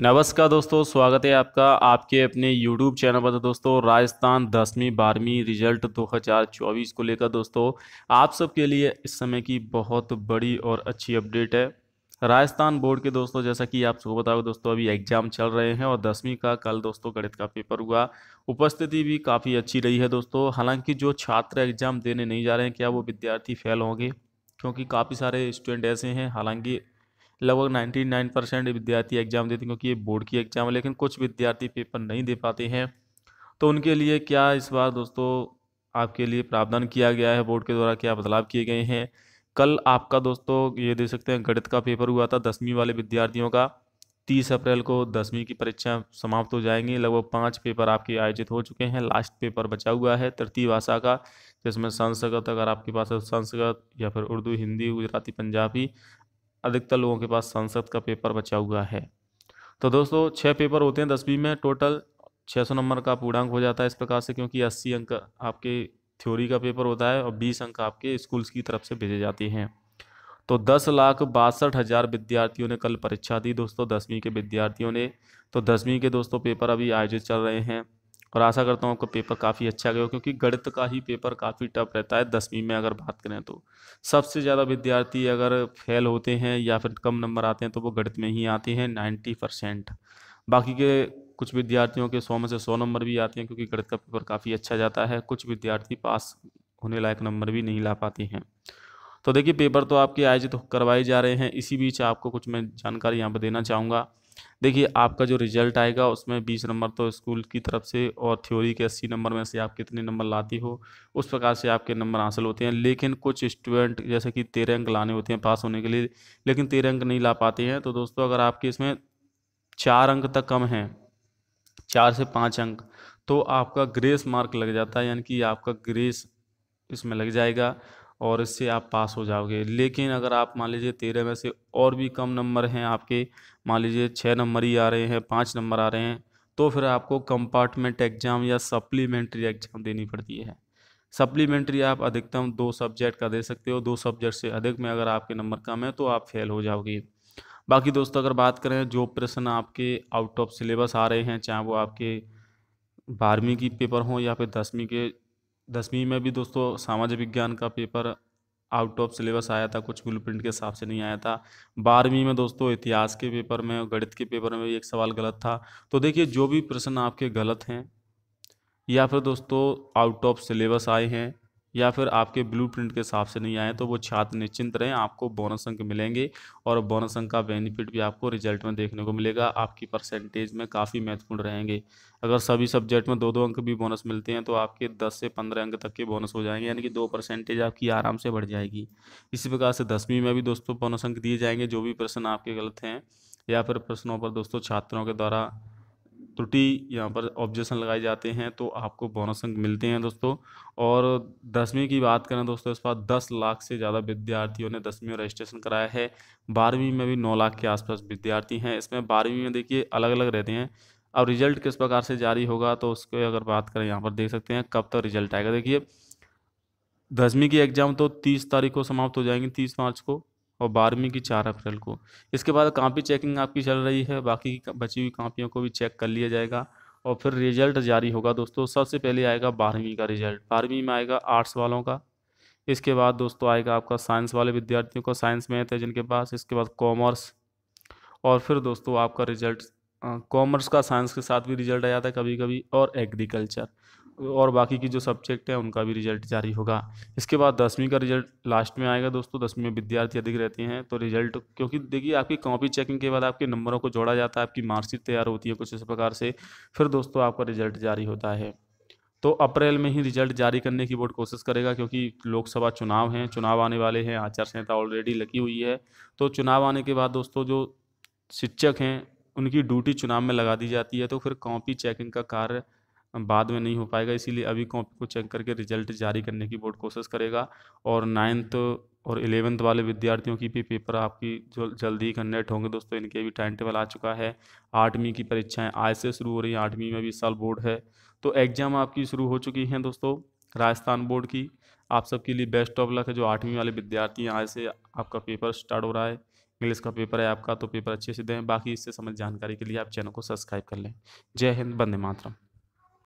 नमस्कार दोस्तों स्वागत है आपका आपके अपने यूट्यूब चैनल पर तो दोस्तों राजस्थान दसवीं बारहवीं रिजल्ट 2024 को लेकर दोस्तों आप सबके लिए इस समय की बहुत बड़ी और अच्छी अपडेट है राजस्थान बोर्ड के दोस्तों जैसा कि आप सबको बताओ दोस्तों अभी एग्जाम चल रहे हैं और दसवीं का कल दोस्तों गणित का पेपर हुआ उपस्थिति भी काफ़ी अच्छी रही है दोस्तों हालांकि जो छात्र एग्जाम देने नहीं जा रहे हैं क्या वो विद्यार्थी फेल होंगे क्योंकि काफ़ी सारे स्टूडेंट ऐसे हैं हालांकि लगभग नाइन्टी नाइन परसेंट विद्यार्थी एग्ज़ाम देते हैं क्योंकि ये बोर्ड की एग्ज़ाम है लेकिन कुछ विद्यार्थी पेपर नहीं दे पाते हैं तो उनके लिए क्या इस बार दोस्तों आपके लिए प्रावधान किया गया है बोर्ड के द्वारा क्या बदलाव किए गए हैं कल आपका दोस्तों ये दे सकते हैं गणित का पेपर हुआ था दसवीं वाले विद्यार्थियों का तीस अप्रैल को दसवीं की परीक्षा समाप्त हो जाएंगी लगभग पाँच पेपर आपके आयोजित हो चुके हैं लास्ट पेपर बचा हुआ है तृतीय भाषा का जिसमें संस्कृत अगर आपके पास है तो संस्कृत या फिर उर्दू हिंदी गुजराती पंजाबी अधिकतर लोगों के पास संसद का पेपर बचा हुआ है तो दोस्तों छः पेपर होते हैं दसवीं में टोटल छः सौ नंबर का पूर्णांक हो जाता है इस प्रकार से क्योंकि अस्सी अंक आपके थ्योरी का पेपर होता है और बीस अंक आपके स्कूल्स की तरफ से भेजे जाते हैं तो दस लाख बासठ हज़ार विद्यार्थियों ने कल परीक्षा दी दोस्तों दसवीं के विद्यार्थियों ने तो दसवीं के दोस्तों पेपर अभी आयोजित चल रहे हैं और आशा करता हूँ आपका पेपर काफ़ी अच्छा गया क्योंकि गणित का ही पेपर काफ़ी टफ रहता है दसवीं में अगर बात करें तो सबसे ज़्यादा विद्यार्थी अगर फेल होते हैं या फिर कम नंबर आते हैं तो वो गणित में ही आते हैं नाइन्टी परसेंट बाकी के कुछ विद्यार्थियों के सौ में से सौ नंबर भी आते हैं क्योंकि गणित का पेपर काफ़ी अच्छा जाता है कुछ विद्यार्थी पास होने लायक नंबर भी नहीं ला पाते हैं तो देखिए पेपर तो आपके आयोजित करवाए जा रहे हैं इसी बीच आपको कुछ मैं जानकारी यहाँ पर देना चाहूँगा देखिए आपका जो रिजल्ट आएगा उसमें बीस नंबर तो स्कूल की तरफ से और थ्योरी के अस्सी नंबर में से आप कितने नंबर लाती हो उस प्रकार से आपके नंबर हासिल होते हैं लेकिन कुछ स्टूडेंट जैसे कि तेरह अंक लाने होते हैं पास होने के लिए लेकिन तेरह अंक नहीं ला पाते हैं तो दोस्तों अगर आपके इसमें चार अंक तक कम हैं चार से पाँच अंक तो आपका ग्रेस मार्क लग जाता है यानी कि आपका ग्रेस इसमें लग जाएगा और इससे आप पास हो जाओगे लेकिन अगर आप मान लीजिए तेरह में से और भी कम नंबर हैं आपके मान लीजिए छः नंबर ही आ रहे हैं पाँच नंबर आ रहे हैं तो फिर आपको कंपार्टमेंट एग्ज़ाम या सप्लीमेंट्री एग्ज़ाम देनी पड़ती है सप्लीमेंट्री आप अधिकतम दो सब्जेक्ट का दे सकते हो दो सब्जेक्ट से अधिक में अगर आपके नंबर कम है तो आप फेल हो जाओगे बाकी दोस्तों अगर बात करें जो प्रश्न आपके आउट ऑफ सिलेबस आ रहे हैं चाहे वो आपके बारहवीं की पेपर हों या फिर दसवीं के दसवीं में भी दोस्तों सामाजिक विज्ञान का पेपर आउट ऑफ सिलेबस आया था कुछ ब्लू प्रिंट के हिसाब से नहीं आया था बारहवीं में दोस्तों इतिहास के पेपर में गणित के पेपर में भी एक सवाल गलत था तो देखिए जो भी प्रश्न आपके गलत हैं या फिर दोस्तों आउट ऑफ सिलेबस आए हैं या फिर आपके ब्लूप्रिंट के हिसाब से नहीं आए तो वो छात्र निश्चिंत रहें आपको बोनस अंक मिलेंगे और बोनस अंक का बेनिफिट भी आपको रिजल्ट में देखने को मिलेगा आपकी परसेंटेज में काफ़ी महत्वपूर्ण रहेंगे अगर सभी सब्जेक्ट में दो दो अंक भी बोनस मिलते हैं तो आपके दस से पंद्रह अंक तक के बोनस हो जाएंगे यानी कि दो परसेंटेज आपकी आराम से बढ़ जाएगी इसी प्रकार से दसवीं में भी दोस्तों बोनस अंक दिए जाएंगे जो भी प्रश्न आपके गलत हैं या फिर प्रश्नों पर दोस्तों छात्रों के द्वारा त्रुटि यहाँ पर ऑब्जेक्शन लगाए जाते हैं तो आपको बोनस अंक मिलते हैं दोस्तों और दसवीं की बात करें दोस्तों इस बार दस लाख से ज़्यादा विद्यार्थियों ने दसवीं में रजिस्ट्रेशन कराया है बारहवीं में भी नौ लाख के आसपास विद्यार्थी हैं इसमें बारहवीं में देखिए अलग अलग रहते हैं अब रिजल्ट किस प्रकार से जारी होगा तो उसके अगर बात करें यहाँ पर देख सकते हैं कब तक तो रिजल्ट आएगा देखिए दसवीं की एग्ज़ाम तो तीस तारीख को समाप्त हो जाएंगी तीस मार्च को और बारहवीं की चार अप्रैल को इसके बाद कापी चेकिंग आपकी चल रही है बाकी की बची हुई कापियों को भी चेक कर लिया जाएगा और फिर रिजल्ट जारी होगा दोस्तों सबसे पहले आएगा बारहवीं का रिजल्ट बारहवीं में आएगा आर्ट्स वालों का इसके बाद दोस्तों आएगा आपका साइंस वाले विद्यार्थियों का साइंस मैथ है जिनके पास इसके बाद कॉमर्स और फिर दोस्तों आपका रिजल्ट कॉमर्स का साइंस के साथ भी रिजल्ट आ जाता है कभी कभी और एग्रीकल्चर और बाकी की जो सब्जेक्ट है उनका भी रिजल्ट जारी होगा इसके बाद दसवीं का रिजल्ट लास्ट में आएगा दोस्तों दसवीं में विद्यार्थी अधिक रहते हैं तो रिजल्ट क्योंकि देखिए आपकी कॉपी चेकिंग के बाद आपके नंबरों को जोड़ा जाता है आपकी मार्कशीट तैयार होती है कुछ इस प्रकार से फिर दोस्तों आपका रिजल्ट जारी होता है तो अप्रैल में ही रिजल्ट जारी करने की बोर्ड कोशिश करेगा क्योंकि लोकसभा चुनाव हैं चुनाव आने वाले हैं आचार संहिता ऑलरेडी लगी हुई है तो चुनाव आने के बाद दोस्तों जो शिक्षक हैं उनकी ड्यूटी चुनाव में लगा दी जाती है तो फिर कॉपी चेकिंग का कार्य बाद में नहीं हो पाएगा इसीलिए अभी कॉपी को चेक करके रिजल्ट जारी करने की बोर्ड कोशिश करेगा और नाइन्थ और इलेवेंथ वाले विद्यार्थियों की भी पेपर आपकी जो जल्दी ही कंडक्ट होंगे दोस्तों इनके भी टाइम टेबल आ चुका है आठवीं की परीक्षाएं आज से शुरू हो रही हैं आठवीं में भी साल बोर्ड है तो एग्ज़ाम आपकी शुरू हो चुकी हैं दोस्तों राजस्थान बोर्ड की आप सबके लिए बेस्ट ऑफ लक है जो आठवीं वाले विद्यार्थी हैं आज से आपका पेपर स्टार्ट हो रहा है इंग्लिश का पेपर है आपका तो पेपर अच्छे से दें बाकी इससे समझ जानकारी के लिए आप चैनल को सब्सक्राइब कर लें जय हिंद बंदे मातरम